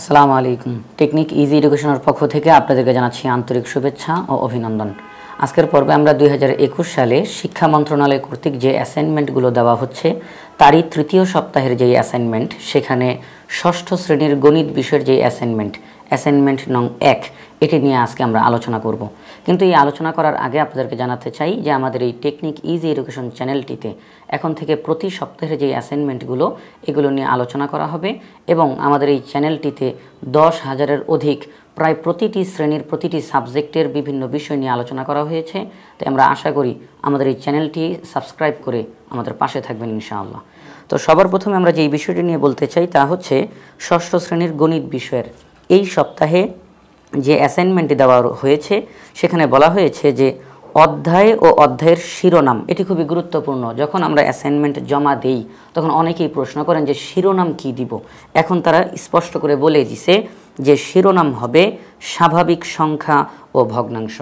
আসসালামু আলাইকুম technique easy এডুকেশনের পক্ষ থেকে আপনাদেরকে জানাচ্ছি আন্তরিক শুভেচ্ছা ও অভিনন্দন আজকের পর্বে আমরা দুই সালে শিক্ষা মন্ত্রণালয় কর্তৃক যে অ্যাসাইনমেন্টগুলো দেওয়া হচ্ছে তারই তৃতীয় সপ্তাহের যেই অ্যাসাইনমেন্ট সেখানে ষষ্ঠ শ্রেণীর গণিত বিষয়ের যে অ্যাসাইনমেন্ট অ্যাসাইনমেন্ট নং এক এটি নিয়ে আজকে আমরা আলোচনা করব কিন্তু এই আলোচনা করার আগে আপনাদেরকে জানাতে চাই যে আমাদের এই টেকনিক ইজি এডুকেশন চ্যানেলটিতে এখন থেকে প্রতি সপ্তাহের যে অ্যাসাইনমেন্টগুলো এগুলো নিয়ে আলোচনা করা হবে এবং আমাদের এই চ্যানেলটিতে দশ হাজারের অধিক প্রায় প্রতিটি শ্রেণীর প্রতিটি সাবজেক্টের বিভিন্ন বিষয় নিয়ে আলোচনা করা হয়েছে তাই আমরা আশা করি আমাদের এই চ্যানেলটি সাবস্ক্রাইব করে আমাদের পাশে থাকবেন ইনশাআল্লাহ তো সবার প্রথমে আমরা যে বিষয়টি নিয়ে বলতে চাই তা হচ্ছে ষষ্ঠ শ্রেণীর গণিত বিষয়ের এই সপ্তাহে যে অ্যাসাইনমেন্টটি দেওয়া হয়েছে সেখানে বলা হয়েছে যে অধ্যায় ও অধ্যায়ের শিরোনাম এটি খুবই গুরুত্বপূর্ণ যখন আমরা অ্যাসাইনমেন্ট জমা দেই তখন অনেকেই প্রশ্ন করেন যে শিরোনাম কি দিব এখন তারা স্পষ্ট করে বলে দিছে যে শিরোনাম হবে স্বাভাবিক সংখ্যা ও ভগ্নাংশ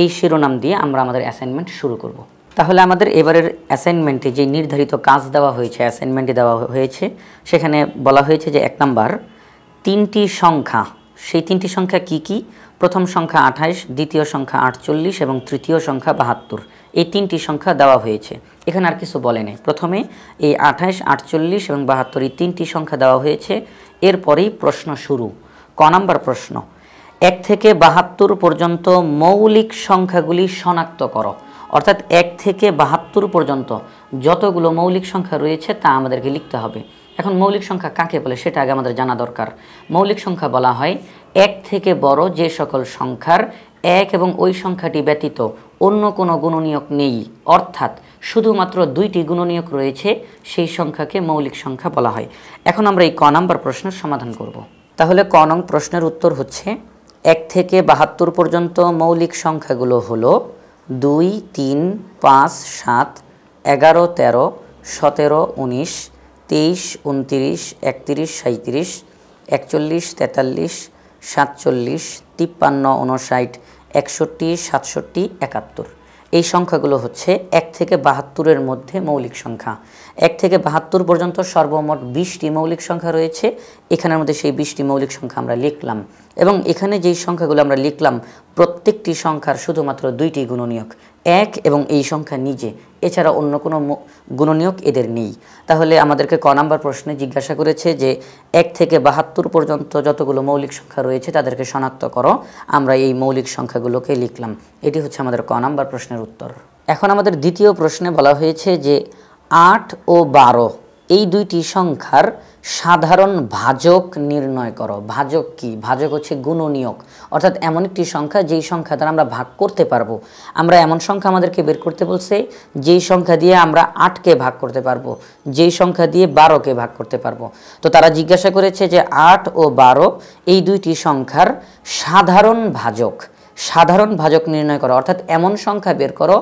এই শিরোনাম দিয়ে আমরা আমাদের অ্যাসাইনমেন্ট শুরু করব। তাহলে আমাদের এবারের অ্যাসাইনমেন্টে যে নির্ধারিত কাজ দেওয়া হয়েছে অ্যাসাইনমেন্টে দেওয়া হয়েছে সেখানে বলা হয়েছে যে এক নাম্বার তিনটি সংখ্যা সেই তিনটি সংখ্যা কি কি প্রথম সংখ্যা আঠাশ দ্বিতীয় সংখ্যা আটচল্লিশ এবং তৃতীয় সংখ্যা বাহাত্তর এই তিনটি সংখ্যা দেওয়া হয়েছে এখানে আর কিছু বলে নেই প্রথমে এই আঠাশ আটচল্লিশ এবং বাহাত্তর এই তিনটি সংখ্যা দেওয়া হয়েছে এরপরেই প্রশ্ন শুরু ক নাম্বার প্রশ্ন এক থেকে বাহাত্তর পর্যন্ত মৌলিক সংখ্যাগুলি শনাক্ত করো অর্থাৎ এক থেকে বাহাত্তর পর্যন্ত যতগুলো মৌলিক সংখ্যা রয়েছে তা আমাদেরকে লিখতে হবে এখন মৌলিক সংখ্যা কাকে বলে সেটা আগে আমাদের জানা দরকার মৌলিক সংখ্যা বলা হয় এক থেকে বড় যে সকল সংখ্যার এক এবং ওই সংখ্যাটি ব্যতীত অন্য কোনো গুণনীয়ক নেই অর্থাৎ শুধুমাত্র দুইটি গুণনীয়ক রয়েছে সেই সংখ্যাকে মৌলিক সংখ্যা বলা হয় এখন আমরা এই ক নাম্বার প্রশ্নের সমাধান করব। তাহলে ক নং প্রশ্নের উত্তর হচ্ছে এক থেকে বাহাত্তর পর্যন্ত মৌলিক সংখ্যাগুলো হল দুই তিন পাঁচ সাত এগারো তেরো সতেরো উনিশ তেইশ উনতিরিশ একত্রিশ সাঁত্রিশ একচল্লিশ তেতাল্লিশ সাতচল্লিশ তিপ্পান্ন ঊনষাট একষট্টি সাতষট্টি একাত্তর এই সংখ্যাগুলো হচ্ছে এক থেকে বাহাত্তরের মধ্যে মৌলিক সংখ্যা এক থেকে বাহাত্তর পর্যন্ত সর্বমোট বিশটি মৌলিক সংখ্যা রয়েছে এখানের মধ্যে সেই বিশটি মৌলিক সংখ্যা আমরা লিখলাম এবং এখানে যেই সংখ্যাগুলো আমরা লিখলাম প্রত্যেকটি সংখ্যার শুধুমাত্র দুইটি গুণনীয়ক এক এবং এই সংখ্যা নিজে এছাড়া অন্য কোনো গুণনীয়ক এদের নেই তাহলে আমাদেরকে ক নাম্বার প্রশ্নে জিজ্ঞাসা করেছে যে এক থেকে বাহাত্তর পর্যন্ত যতগুলো মৌলিক সংখ্যা রয়েছে তাদেরকে শনাক্ত করো আমরা এই মৌলিক সংখ্যাগুলোকে লিখলাম এটি হচ্ছে আমাদের ক নাম্বার প্রশ্নের উত্তর এখন আমাদের দ্বিতীয় প্রশ্নে বলা হয়েছে যে আট ও বারো এই দুইটি সংখ্যার সাধারণ ভাজক নির্ণয় করো ভাজক কি ভাজক হচ্ছে গুণনীয়ক অর্থাৎ এমন একটি সংখ্যা যেই সংখ্যা দ্বারা আমরা ভাগ করতে পারবো আমরা এমন সংখ্যা আমাদেরকে বের করতে বলছে যেই সংখ্যা দিয়ে আমরা আটকে ভাগ করতে পারবো যেই সংখ্যা দিয়ে বারোকে ভাগ করতে পারবো তো তারা জিজ্ঞাসা করেছে যে আট ও বারো এই দুইটি সংখ্যার সাধারণ ভাজক সাধারণ ভাজক নির্ণয় করো অর্থাৎ এমন সংখ্যা বের করো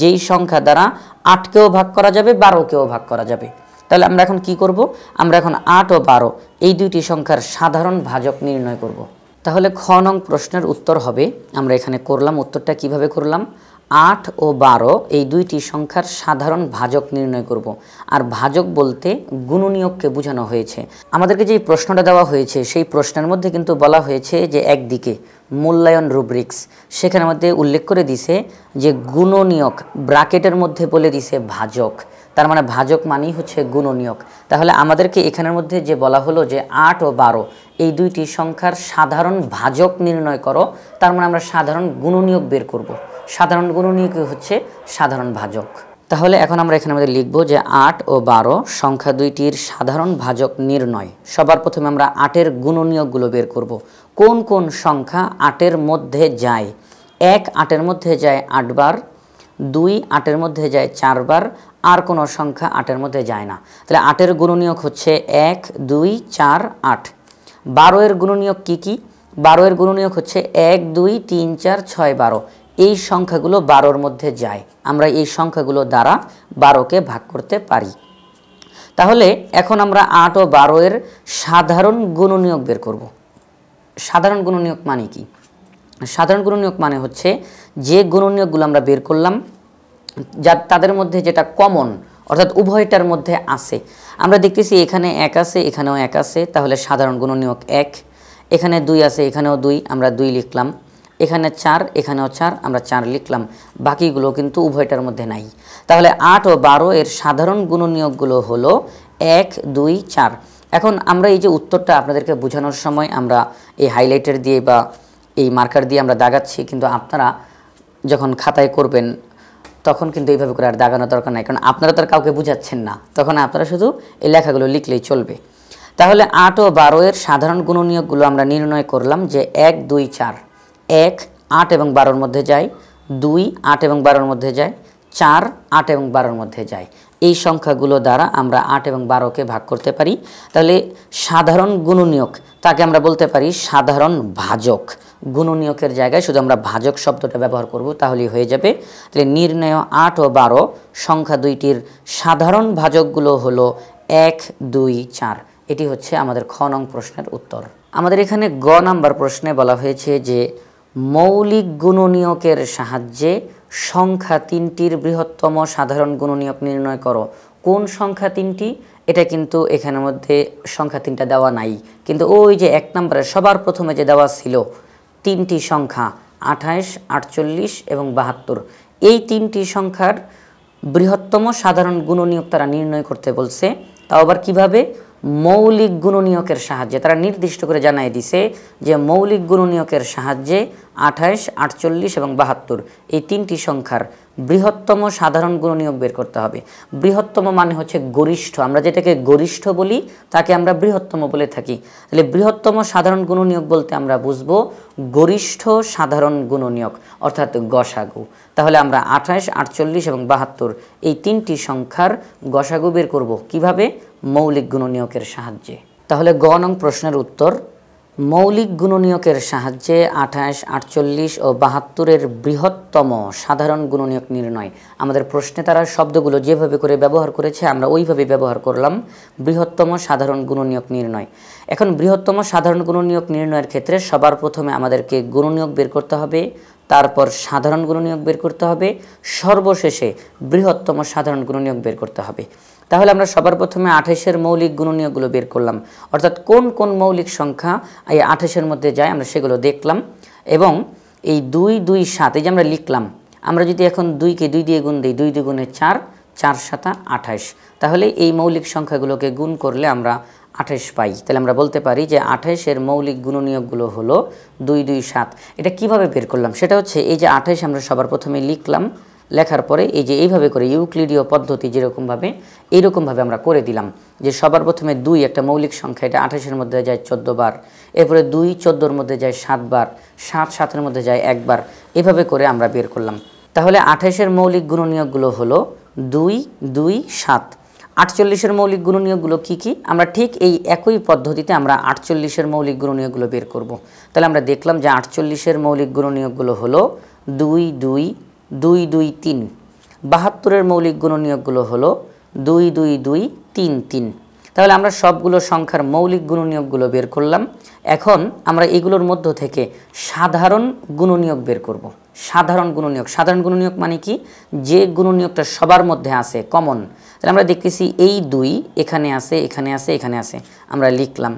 যেই সংখ্যা দ্বারা আটকেও ভাগ করা যাবে বারোকেও ভাগ করা যাবে তাহলে আমরা এখন কি করব আমরা এখন আট ও বারো এই দুইটি সংখ্যার সাধারণ ভাজক নির্ণয় করব। তাহলে খ নং প্রশ্নের উত্তর হবে আমরা এখানে করলাম উত্তরটা কিভাবে করলাম আট ও বারো এই দুইটি সংখ্যার সাধারণ ভাজক নির্ণয় করব। আর ভাজক বলতে গুণনীয়ককে বোঝানো হয়েছে আমাদেরকে যে প্রশ্নটা দেওয়া হয়েছে সেই প্রশ্নের মধ্যে কিন্তু বলা হয়েছে যে একদিকে মূল্যায়ন রুব্রিক্স সেখানে মধ্যে উল্লেখ করে দিছে যে গুণনীয়ক ব্রাকেটের মধ্যে বলে দিছে ভাজক তার মানে ভাজক মানেই হচ্ছে গুণনীয়ক তাহলে আমাদেরকে এখানের মধ্যে যে বলা হলো যে আট ও বারো এই দুইটি সংখ্যার সাধারণ ভাজক নির্ণয় করো তার মানে আমরা সাধারণ গুণনীয়ক বের করবো সাধারণ গুণনীয়ক হচ্ছে সাধারণ ভাজক তাহলে এখন আমরা এখানে আমাদের লিখব যে আট ও বারো সংখ্যা দুইটির সাধারণ ভাজক নির্ণয় সবার প্রথমে আমরা আটের গুণনীয়কগুলো বের করব। কোন কোন সংখ্যা আটের মধ্যে যায় এক আটের মধ্যে যায় আটবার দুই আটের মধ্যে যায় চারবার আর কোনো সংখ্যা আটের মধ্যে যায় না তাহলে আটের গুণনীয়ক হচ্ছে এক দুই চার আট বারোয়ের গুণনীয়ক কী কী বারোয়ের গুণনীয়ক হচ্ছে এক দুই তিন চার ছয় বারো এই সংখ্যাগুলো বারোর মধ্যে যায় আমরা এই সংখ্যাগুলো দ্বারা বারোকে ভাগ করতে পারি তাহলে এখন আমরা আট ও বারো এর সাধারণ গুণনীয়ক বের করব সাধারণ গুণনীয়ক মানে কি সাধারণ গুণনীয়ক মানে হচ্ছে যে গুণনীয়কগুলো আমরা বের করলাম যা তাদের মধ্যে যেটা কমন অর্থাৎ উভয়টার মধ্যে আছে আমরা দেখতেছি এখানে এক আছে এখানেও এক আছে তাহলে সাধারণ গুণনীয়ক এক এখানে দুই আছে এখানেও দুই আমরা দুই লিখলাম এখানে চার এখানেও চার আমরা চার লিখলাম বাকিগুলো কিন্তু উভয়টার মধ্যে নাই তাহলে আট ও বারো এর সাধারণ গুণনীয়কগুলো হলো এক দুই চার এখন আমরা এই যে উত্তরটা আপনাদেরকে বোঝানোর সময় আমরা এই হাইলাইটার দিয়ে বা এই মার্কার দিয়ে আমরা দাগাচ্ছি কিন্তু আপনারা যখন খাতায় করবেন তখন কিন্তু এইভাবে করে আর দাগানো দরকার নাই কারণ আপনারা তো আর কাউকে বুঝাচ্ছেন না তখন আপনারা শুধু এই লেখাগুলো লিখলেই চলবে তাহলে আট ও বারো এর সাধারণ গুণনীয়কগুলো আমরা নির্ণয় করলাম যে এক দুই চার এক আট এবং বারোর মধ্যে যায় দুই আট এবং বারোর মধ্যে যায় চার আট এবং বারোর মধ্যে যায় এই সংখ্যাগুলো দ্বারা আমরা আট এবং বারোকে ভাগ করতে পারি তাহলে সাধারণ গুণনীয়ক তাকে আমরা বলতে পারি সাধারণ ভাজক গুণনীয়কের জায়গায় শুধু আমরা ভাজক শব্দটা ব্যবহার করব তাহলেই হয়ে যাবে তাহলে নির্ণয় আট ও বারো সংখ্যা দুইটির সাধারণ ভাজকগুলো হলো এক দুই চার এটি হচ্ছে আমাদের খ নং প্রশ্নের উত্তর আমাদের এখানে গ নাম্বার প্রশ্নে বলা হয়েছে যে মৌলিক গুণনীয়কের সাহায্যে সংখ্যা তিনটির বৃহত্তম সাধারণ গুণনীয়ক নির্ণয় করো কোন সংখ্যা তিনটি এটা কিন্তু এখানের মধ্যে সংখ্যা তিনটা দেওয়া নাই কিন্তু ওই যে এক নম্বরে সবার প্রথমে যে দেওয়া ছিল তিনটি সংখ্যা আঠাশ আটচল্লিশ এবং বাহাত্তর এই তিনটি সংখ্যার বৃহত্তম সাধারণ গুণনীয়ক তারা নির্ণয় করতে বলছে তাও আবার কীভাবে মৌলিক গুণনীয়কের সাহায্যে তারা নির্দিষ্ট করে জানাই দিছে যে মৌলিক গুণনীয়কের সাহায্যে আঠাশ আটচল্লিশ এবং বাহাত্তর এই তিনটি সংখ্যার বৃহত্তম সাধারণ গুণনীয়ক বের করতে হবে বৃহত্তম মানে হচ্ছে গরিষ্ঠ আমরা যেটাকে গরিষ্ঠ বলি তাকে আমরা বৃহত্তম বলে থাকি তাহলে বৃহত্তম সাধারণ গুণনীয়ক বলতে আমরা বুঝব গরিষ্ঠ সাধারণ গুণনীয়ক অর্থাৎ গসাগু তাহলে আমরা আঠাশ আটচল্লিশ এবং বাহাত্তর এই তিনটি সংখ্যার গসাগু বের করব কিভাবে মৌলিক গুণনীয়কের সাহায্যে তাহলে গণং প্রশ্নের উত্তর মৌলিক গুণনীয়কের সাহায্যে আঠাশ আটচল্লিশ ও বাহাত্তরের বৃহত্তম সাধারণ গুণনীয়ক নির্ণয় আমাদের প্রশ্নে তারা শব্দগুলো যেভাবে করে ব্যবহার করেছে আমরা ওইভাবে ব্যবহার করলাম বৃহত্তম সাধারণ গুণনীয়ক নির্ণয় এখন বৃহত্তম সাধারণ গুণনীয়ক নির্ণয়ের ক্ষেত্রে সবার প্রথমে আমাদেরকে গুণনীয়ক বের করতে হবে তারপর সাধারণ গুণনীয়ক বের করতে হবে সর্বশেষে বৃহত্তম সাধারণ গুণনীয়ক বের করতে হবে তাহলে আমরা সবার প্রথমে আঠাশের মৌলিক গুণনীয়গুলো বের করলাম অর্থাৎ কোন কোন মৌলিক সংখ্যা এই আঠাশের মধ্যে যায় আমরা সেগুলো দেখলাম এবং এই দুই দুই সাত এই যে আমরা লিখলাম আমরা যদি এখন দুইকে দুই দিয়ে গুণ দিই দুই গুণে চার চার সাতা আঠাশ তাহলে এই মৌলিক সংখ্যাগুলোকে গুণ করলে আমরা আঠাশ পাই তাহলে আমরা বলতে পারি যে আঠাশের মৌলিক গুণনীয়কগুলো হলো দুই দুই সাত এটা কিভাবে বের করলাম সেটা হচ্ছে এই যে আঠাশ আমরা সবার প্রথমে লিখলাম লেখার পরে এই যে এইভাবে করে ইউক্লিডীয় পদ্ধতি যেরকমভাবে এইরকমভাবে আমরা করে দিলাম যে সবার প্রথমে দুই একটা মৌলিক সংখ্যা এটা আঠাশের মধ্যে যায় চোদ্দো বার এরপরে দুই চোদ্দোর মধ্যে যায় সাতবার সাত সাতের মধ্যে যায় একবার এভাবে করে আমরা বের করলাম তাহলে আঠাশের মৌলিক গুণনীয়কগুলো হলো দুই দুই সাত আটচল্লিশের মৌলিক গুণনীয়কগুলো কি কি আমরা ঠিক এই একই পদ্ধতিতে আমরা আটচল্লিশের মৌলিক গুণনীয়কগুলো বের করব। তাহলে আমরা দেখলাম যে আটচল্লিশের মৌলিক গুণনীয়কগুলো হলো দুই দুই দুই দুই তিন বাহাত্তরের মৌলিক গুণনীয়কগুলো হলো দুই দুই দুই তিন তিন তাহলে আমরা সবগুলো সংখ্যার মৌলিক গুণনীয়কগুলো বের করলাম এখন আমরা এগুলোর মধ্য থেকে সাধারণ গুণনীয়ক বের করব। সাধারণ গুণনীয়ক সাধারণ গুণনীয়ক মানে কি যে গুণনীয়কটা সবার মধ্যে আছে কমন তাহলে আমরা দেখতেছি এই দুই এখানে আছে এখানে আছে এখানে আছে আমরা লিখলাম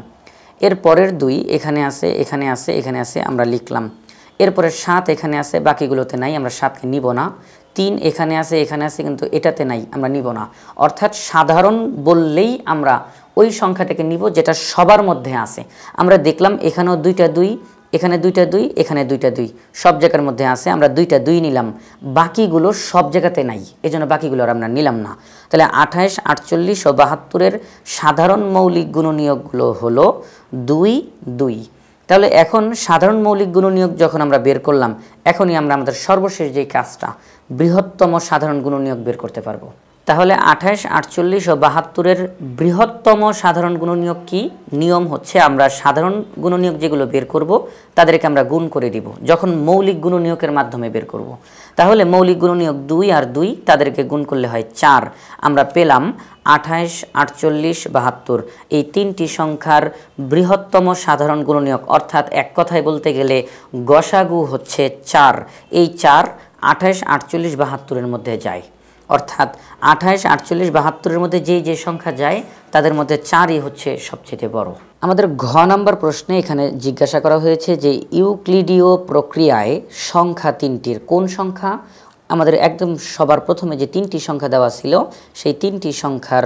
এর পরের দুই এখানে আছে এখানে আছে এখানে আছে আমরা লিখলাম এরপরে সাত এখানে আছে বাকিগুলোতে নাই আমরা সাতকে নিব না তিন এখানে আছে এখানে আছে কিন্তু এটাতে নাই আমরা নিব না অর্থাৎ সাধারণ বললেই আমরা ওই সংখ্যাটাকে নিব যেটা সবার মধ্যে আছে আমরা দেখলাম এখানেও দুইটা দুই এখানে দুইটা দুই এখানে দুইটা দুই সব জায়গার মধ্যে আছে আমরা দুইটা দুই নিলাম বাকিগুলো সব জায়গাতে নাই জন্য বাকিগুলো আর আমরা নিলাম না তাহলে আঠাশ আটচল্লিশ ও বাহাত্তরের সাধারণ মৌলিক গুণনীয়কগুলো হলো দুই দুই তাহলে এখন সাধারণ মৌলিক গুণনীয়োগ যখন আমরা বের করলাম এখনই আমরা আমাদের সর্বশেষ যে কাজটা বৃহত্তম সাধারণ গুণনীয়োগ বের করতে পারবো তাহলে আঠাশ আটচল্লিশ ও বাহাত্তরের বৃহত্তম সাধারণ গুণনীয়ক কি নিয়ম হচ্ছে আমরা সাধারণ গুণনীয়ক যেগুলো বের করব তাদেরকে আমরা গুণ করে দিব যখন মৌলিক গুণনীয়কের মাধ্যমে বের করব। তাহলে মৌলিক গুণনীয়ক দুই আর দুই তাদেরকে গুণ করলে হয় চার আমরা পেলাম আঠাশ আটচল্লিশ বাহাত্তর এই তিনটি সংখ্যার বৃহত্তম সাধারণ গুণনীয়ক অর্থাৎ এক কথায় বলতে গেলে গসাগু হচ্ছে চার এই চার আঠাশ আটচল্লিশ বাহাত্তরের মধ্যে যায় অর্থাৎ আঠাশ আটচল্লিশ বাহাত্তরের মধ্যে যে যে সংখ্যা যায় তাদের মধ্যে চারই হচ্ছে সবচেয়ে বড় আমাদের ঘ নম্বর প্রশ্নে এখানে জিজ্ঞাসা করা হয়েছে যে ইউক্লিডীয় প্রক্রিয়ায় সংখ্যা তিনটির কোন সংখ্যা আমাদের একদম সবার প্রথমে যে তিনটি সংখ্যা দেওয়া ছিল সেই তিনটি সংখ্যার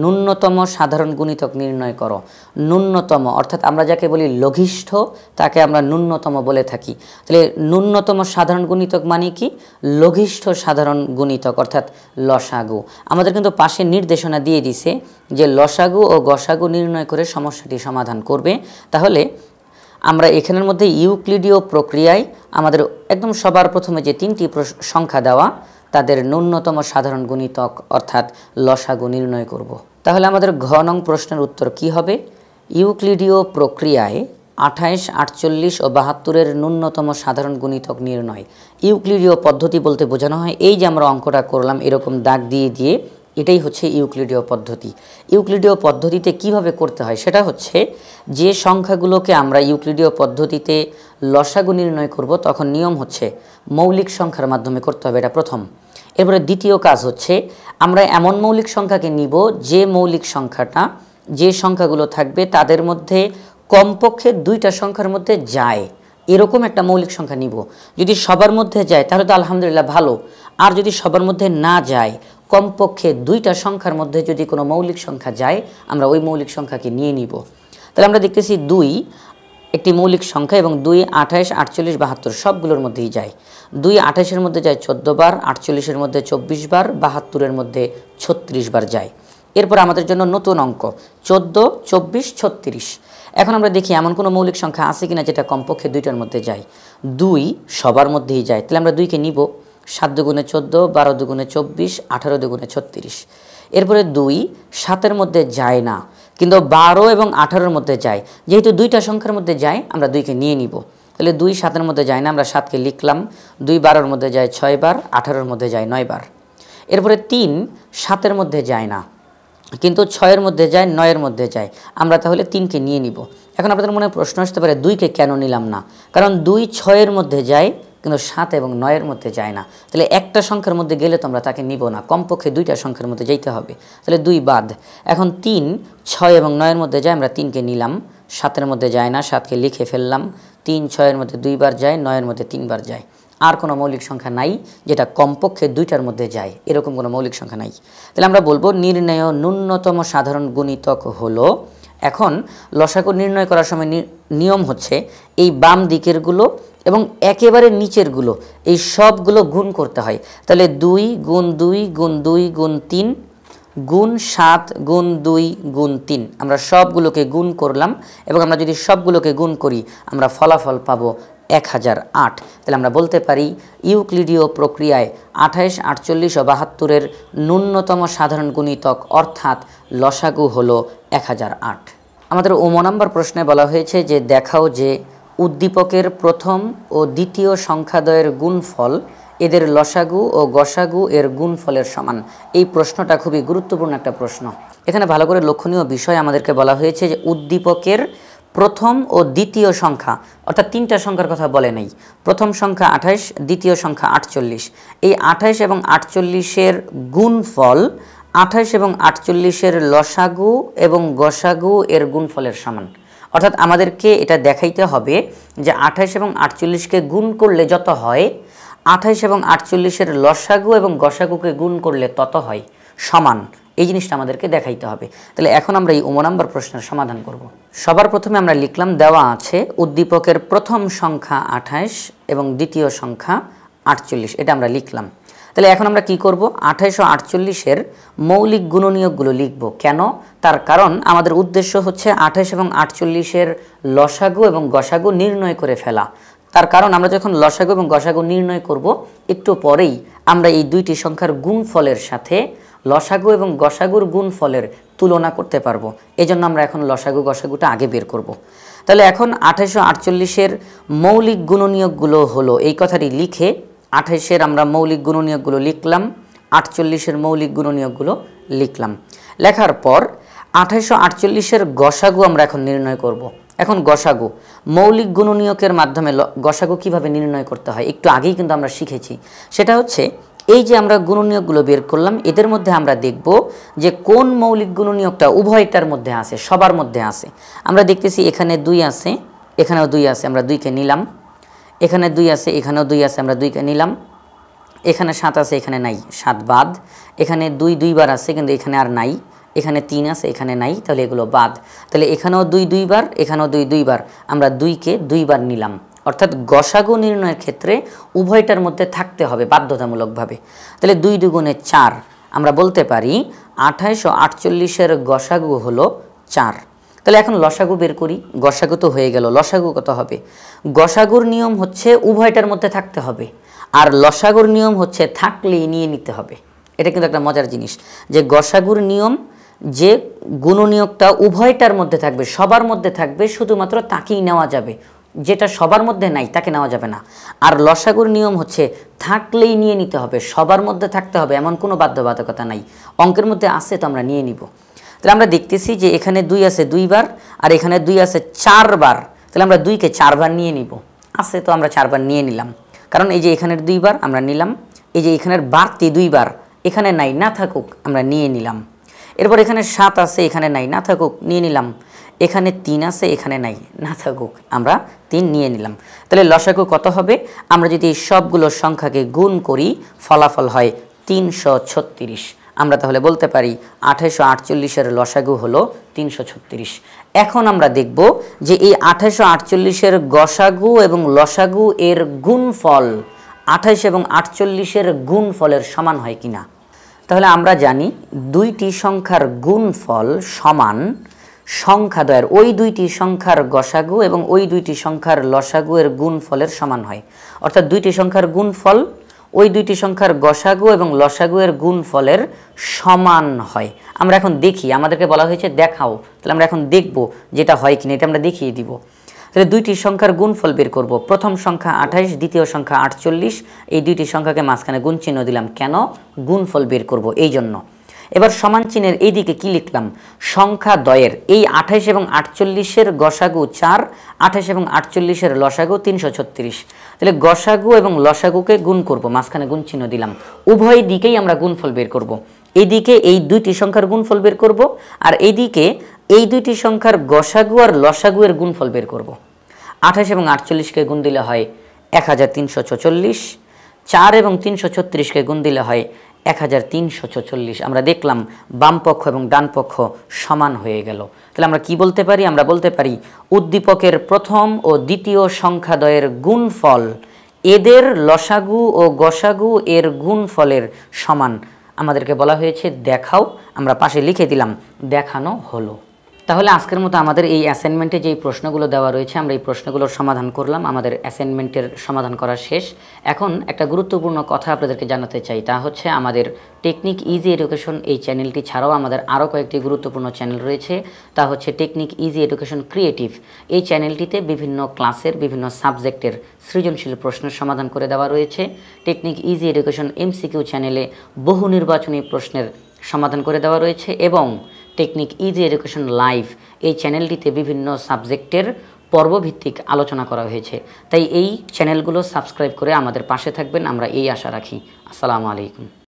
ন্যূনতম সাধারণ গুণিতক নির্ণয় করো ন্যূনতম অর্থাৎ আমরা যাকে বলি লঘিষ্ঠ তাকে আমরা ন্যূনতম বলে থাকি তাহলে ন্যূনতম সাধারণ গুণিতক মানে কি লঘিষ্ঠ সাধারণ গুণিতক অর্থাৎ লসাগু আমাদের কিন্তু পাশে নির্দেশনা দিয়ে দিছে যে লসাগু ও গসাগু নির্ণয় করে সমস্যাটি সমাধান করবে তাহলে আমরা এখানের মধ্যে ইউক্লিডীয় প্রক্রিয়ায় আমাদের একদম সবার প্রথমে যে তিনটি সংখ্যা দেওয়া তাদের ন্যূনতম সাধারণ গুণিতক অর্থাৎ লসাগু নির্ণয় করব। তাহলে আমাদের ঘ নং প্রশ্নের উত্তর কি হবে ইউক্লিডীয় প্রক্রিয়ায় আঠাইশ আটচল্লিশ ও বাহাত্তরের ন্যূনতম সাধারণ গুণিতক নির্ণয় ইউক্লিডীয় পদ্ধতি বলতে বোঝানো হয় এই যে আমরা অঙ্কটা করলাম এরকম দাগ দিয়ে দিয়ে এটাই হচ্ছে ইউক্লিডীয় পদ্ধতি ইউক্লিডীয় পদ্ধতিতে কিভাবে করতে হয় সেটা হচ্ছে যে সংখ্যাগুলোকে আমরা ইউক্লিডীয় পদ্ধতিতে লসাগু নির্ণয় করব তখন নিয়ম হচ্ছে মৌলিক সংখ্যার মাধ্যমে করতে হবে এটা প্রথম এরপরে দ্বিতীয় কাজ হচ্ছে আমরা এমন মৌলিক সংখ্যাকে নিব যে মৌলিক সংখ্যাটা যে সংখ্যাগুলো থাকবে তাদের মধ্যে কমপক্ষে দুইটা সংখ্যার মধ্যে যায় এরকম একটা মৌলিক সংখ্যা নিব যদি সবার মধ্যে যায় তাহলে তো আলহামদুলিল্লাহ ভালো আর যদি সবার মধ্যে না যায় কমপক্ষে দুইটা সংখ্যার মধ্যে যদি কোনো মৌলিক সংখ্যা যায় আমরা ওই মৌলিক সংখ্যাকে নিয়ে নিব তাহলে আমরা দেখতেছি দুই একটি মৌলিক সংখ্যা এবং দুই আঠাশ আটচল্লিশ বাহাত্তর সবগুলোর মধ্যেই যায় দুই আঠাশের মধ্যে যায় চোদ্দো বার আটচল্লিশের মধ্যে চব্বিশ বার বাহাত্তরের মধ্যে ছত্রিশ বার যায় এরপর আমাদের জন্য নতুন অঙ্ক চোদ্দো চব্বিশ ছত্রিশ এখন আমরা দেখি এমন কোনো মৌলিক সংখ্যা আছে কিনা যেটা কমপক্ষে দুইটার মধ্যে যায় দুই সবার মধ্যেই যায় তাহলে আমরা দুইকে নিব সাত দুগুণে চোদ্দো বারো দুগুণে চব্বিশ আঠারো দুগুণে ছত্রিশ এরপরে দুই সাতের মধ্যে যায় না কিন্তু বারো এবং আঠারোর মধ্যে যায় যেহেতু দুইটা সংখ্যার মধ্যে যায় আমরা দুইকে নিয়ে নিব তাহলে দুই সাতের মধ্যে যায় না আমরা সাতকে লিখলাম দুই বারোর মধ্যে যায় ছয় বার আঠারোর মধ্যে যায় নয় বার এরপরে তিন সাতের মধ্যে যায় না কিন্তু ছয়ের মধ্যে যায় নয়ের মধ্যে যায় আমরা তাহলে তিনকে নিয়ে নিব এখন আপনাদের মনে প্রশ্ন আসতে পারে দুইকে কেন নিলাম না কারণ দুই ছয়ের মধ্যে যায় কিন্তু সাত এবং নয়ের মধ্যে যায় না তাহলে একটা সংখ্যার মধ্যে গেলে তোমরা তাকে নিব না কমপক্ষে দুইটা সংখ্যার মধ্যে যেতে হবে তাহলে দুই বাদ এখন তিন ছয় এবং নয়ের মধ্যে যায় আমরা তিনকে নিলাম সাতের মধ্যে যায় না সাতকে লিখে ফেললাম তিন ছয়ের মধ্যে দুইবার যায় নয়ের মধ্যে তিনবার যায় আর কোনো মৌলিক সংখ্যা নাই যেটা কমপক্ষে দুইটার মধ্যে যায় এরকম কোনো মৌলিক সংখ্যা নাই তাহলে আমরা বলবো নির্ণয় ন্যূনতম সাধারণ গুণিতক হলো এখন লসাগু নির্ণয় করার সময় নিয়ম হচ্ছে এই বাম দিকেরগুলো এবং একেবারে নিচেরগুলো এই সবগুলো গুণ করতে হয় তাহলে দুই গুণ দুই গুণ দুই গুণ তিন গুণ সাত গুণ দুই গুণ তিন আমরা সবগুলোকে গুণ করলাম এবং আমরা যদি সবগুলোকে গুণ করি আমরা ফলাফল পাব এক হাজার আট তাহলে আমরা বলতে পারি ইউক্লিডীয় প্রক্রিয়ায় আঠাইশ আটচল্লিশ ও বাহাত্তরের ন্যূনতম সাধারণ গুণিতক অর্থাৎ লসাগু হলো এক আমাদের ওমো নাম্বার প্রশ্নে বলা হয়েছে যে দেখাও যে উদ্দীপকের প্রথম ও দ্বিতীয় সংখ্যাদয়ের গুণফল এদের লসাগু ও গসাগু এর গুণফলের সমান এই প্রশ্নটা খুবই গুরুত্বপূর্ণ একটা প্রশ্ন এখানে ভালো করে লক্ষণীয় বিষয় আমাদেরকে বলা হয়েছে যে উদ্দীপকের প্রথম ও দ্বিতীয় সংখ্যা অর্থাৎ তিনটা সংখ্যার কথা বলে নেই প্রথম সংখ্যা আঠাশ দ্বিতীয় সংখ্যা আটচল্লিশ এই আঠাশ এবং আটচল্লিশের গুণফল আঠাশ এবং আটচল্লিশের লসাগু এবং গসাগু এর গুণফলের সমান অর্থাৎ আমাদেরকে এটা দেখাইতে হবে যে আঠাশ এবং আটচল্লিশকে গুণ করলে যত হয় আঠাশ এবং আটচল্লিশের লসাগু এবং গসাগুকে গুণ করলে তত হয় সমান এই জিনিসটা আমাদেরকে দেখাইতে হবে তাহলে এখন আমরা এই উম নাম্বার প্রশ্নের সমাধান করব। সবার প্রথমে আমরা লিখলাম দেওয়া আছে উদ্দীপকের প্রথম সংখ্যা আঠাশ এবং দ্বিতীয় সংখ্যা আটচল্লিশ এটা আমরা লিখলাম তাহলে এখন আমরা কি করব আঠাইশো আটচল্লিশের মৌলিক গুণনীয়কগুলো লিখব কেন তার কারণ আমাদের উদ্দেশ্য হচ্ছে আঠাইশ এবং আটচল্লিশের লসাগু এবং গসাগু নির্ণয় করে ফেলা তার কারণ আমরা যখন লসাগু এবং গসাগু নির্ণয় করব একটু পরেই আমরা এই দুইটি সংখ্যার গুণফলের সাথে লসাগু এবং গসাগুর গুণফলের তুলনা করতে পারবো এজন্য আমরা এখন লসাগু গসাগুটা আগে বের করব। তাহলে এখন আঠাশশো আটচল্লিশের মৌলিক গুণনীয়কগুলো হলো এই কথাটি লিখে আঠাইশের আমরা মৌলিক গুণনীয়কগুলো লিখলাম আটচল্লিশের মৌলিক গুণনীয়কগুলো লিখলাম লেখার পর আঠাইশো আটচল্লিশের গসাগু আমরা এখন নির্ণয় করব। এখন গসাগু মৌলিক গুণনীয়কের মাধ্যমে গসাগু কিভাবে নির্ণয় করতে হয় একটু আগেই কিন্তু আমরা শিখেছি সেটা হচ্ছে এই যে আমরা গুণনীয়কগুলো বের করলাম এদের মধ্যে আমরা দেখব যে কোন মৌলিক গুণনীয়কটা উভয়টার মধ্যে আছে সবার মধ্যে আছে আমরা দেখতেছি এখানে দুই আছে এখানেও দুই আছে আমরা দুইকে নিলাম এখানে দুই আছে এখানেও দুই আছে আমরা দুইকে নিলাম এখানে সাত আছে এখানে নাই সাত বাদ এখানে দুই দুইবার আছে কিন্তু এখানে আর নাই এখানে তিন আছে এখানে নাই তাহলে এগুলো বাদ তাহলে এখানেও দুই দুইবার এখানেও দুই দুইবার আমরা দুইকে দুইবার নিলাম অর্থাৎ গসাগু নির্ণয়ের ক্ষেত্রে উভয়টার মধ্যে থাকতে হবে বাধ্যতামূলকভাবে তাহলে দুই দুগুণে চার আমরা বলতে পারি আঠাইশো আটচল্লিশের গসাগু হলো চার তাহলে এখন লসাগু বের করি গসাগু তো হয়ে গেল লসাগু কত হবে গসাগুর নিয়ম হচ্ছে উভয়টার মধ্যে থাকতে হবে আর লসাগুর নিয়ম হচ্ছে থাকলেই নিয়ে নিতে হবে এটা কিন্তু একটা মজার জিনিস যে গসাগুর নিয়ম যে নিয়োগটা উভয়টার মধ্যে থাকবে সবার মধ্যে থাকবে শুধুমাত্র তাকেই নেওয়া যাবে যেটা সবার মধ্যে নাই তাকে নেওয়া যাবে না আর লসাগুর নিয়ম হচ্ছে থাকলেই নিয়ে নিতে হবে সবার মধ্যে থাকতে হবে এমন কোনো বাধ্যবাধকতা নাই অঙ্কের মধ্যে আছে তো আমরা নিয়ে নিব তাহলে আমরা দেখতেছি যে এখানে দুই আছে দুইবার আর এখানে দুই আছে চারবার তাহলে আমরা দুইকে চারবার নিয়ে নিব আছে তো আমরা চারবার নিয়ে নিলাম কারণ এই যে এখানের দুইবার আমরা নিলাম এই যে এখানের বাড়তি দুইবার এখানে নাই না থাকুক আমরা নিয়ে নিলাম এরপর এখানে সাত আছে এখানে নাই না থাকুক নিয়ে নিলাম এখানে তিন আছে এখানে নাই না থাকুক আমরা তিন নিয়ে নিলাম তাহলে লসাকু কত হবে আমরা যদি সবগুলো সংখ্যাকে গুণ করি ফলাফল হয় তিনশো ছত্রিশ আমরা তাহলে বলতে পারি আঠেরোশো আটচল্লিশের লসাগু হলো তিনশো ছত্রিশ এখন আমরা দেখব যে এই আঠেরোশো আটচল্লিশের গসাগু এবং লসাগু এর গুণফল আঠাইশ এবং আটচল্লিশের গুণফলের সমান হয় কিনা তাহলে আমরা জানি দুইটি সংখ্যার গুণফল সমান সংখ্যা দয়ের ওই দুইটি সংখ্যার গসাগু এবং ওই দুইটি সংখ্যার লসাগু এর গুণফলের সমান হয় অর্থাৎ দুইটি সংখ্যার গুণফল ওই দুইটি সংখ্যার গসাগু এবং লসাগুয়ের গুণফলের সমান হয় আমরা এখন দেখি আমাদেরকে বলা হয়েছে দেখাও তাহলে আমরা এখন দেখব যেটা হয় কিনা এটা আমরা দেখিয়ে দিব তাহলে দুইটি সংখ্যার গুণফল বের করব প্রথম সংখ্যা আঠাশ দ্বিতীয় সংখ্যা আটচল্লিশ এই দুইটি সংখ্যাকে মাঝখানে গুণ চিহ্ন দিলাম কেন গুণফল বের করব এই জন্য এবার সমান চিহ্নের এই দিকে কী লিখলাম সংখ্যা দয়ের এই আঠাইশ এবং আটচল্লিশের গসাগু চার আঠাইশ এবং আটচল্লিশের লসাগু তিনশো ছত্রিশ তাহলে গসাগু এবং লসাগুকে গুণ করব মাঝখানে গুণ চিহ্ন দিলাম উভয় দিকেই আমরা গুণফল বের করব। এদিকে এই দুইটি সংখ্যার গুণফল বের করব আর এদিকে এই দুইটি সংখ্যার গসাগু আর লসাগু এর গুণফল বের করব। আঠাশ এবং আটচল্লিশকে গুণ দিলে হয় এক হাজার তিনশো ছচল্লিশ চার এবং তিনশো ছত্রিশকে গুণ দিলে হয় এক হাজার তিনশো ছচল্লিশ আমরা দেখলাম বামপক্ষ এবং ডানপক্ষ সমান হয়ে গেল তাহলে আমরা কি বলতে পারি আমরা বলতে পারি উদ্দীপকের প্রথম ও দ্বিতীয় সংখ্যাদয়ের গুণফল এদের লসাগু ও গসাগু এর গুণফলের সমান আমাদেরকে বলা হয়েছে দেখাও আমরা পাশে লিখে দিলাম দেখানো হলো তাহলে আজকের মতো আমাদের এই অ্যাসাইনমেন্টে যে প্রশ্নগুলো দেওয়া রয়েছে আমরা এই প্রশ্নগুলোর সমাধান করলাম আমাদের অ্যাসাইনমেন্টের সমাধান করা শেষ এখন একটা গুরুত্বপূর্ণ কথা আপনাদেরকে জানাতে চাই তা হচ্ছে আমাদের টেকনিক ইজি এডুকেশন এই চ্যানেলটি ছাড়াও আমাদের আরও কয়েকটি গুরুত্বপূর্ণ চ্যানেল রয়েছে তা হচ্ছে টেকনিক ইজি এডুকেশন ক্রিয়েটিভ এই চ্যানেলটিতে বিভিন্ন ক্লাসের বিভিন্ন সাবজেক্টের সৃজনশীল প্রশ্নের সমাধান করে দেওয়া রয়েছে টেকনিক ইজি এডুকেশন এমসিকিউ চ্যানেলে বহু নির্বাচনী প্রশ্নের সমাধান করে দেওয়া রয়েছে এবং টেকনিক ইজি এডুকেশন লাইভ এই চ্যানেলটিতে বিভিন্ন সাবজেক্টের পর্বভিত্তিক আলোচনা করা হয়েছে তাই এই চ্যানেলগুলো সাবস্ক্রাইব করে আমাদের পাশে থাকবেন আমরা এই আশা রাখি আসসালামু আলাইকুম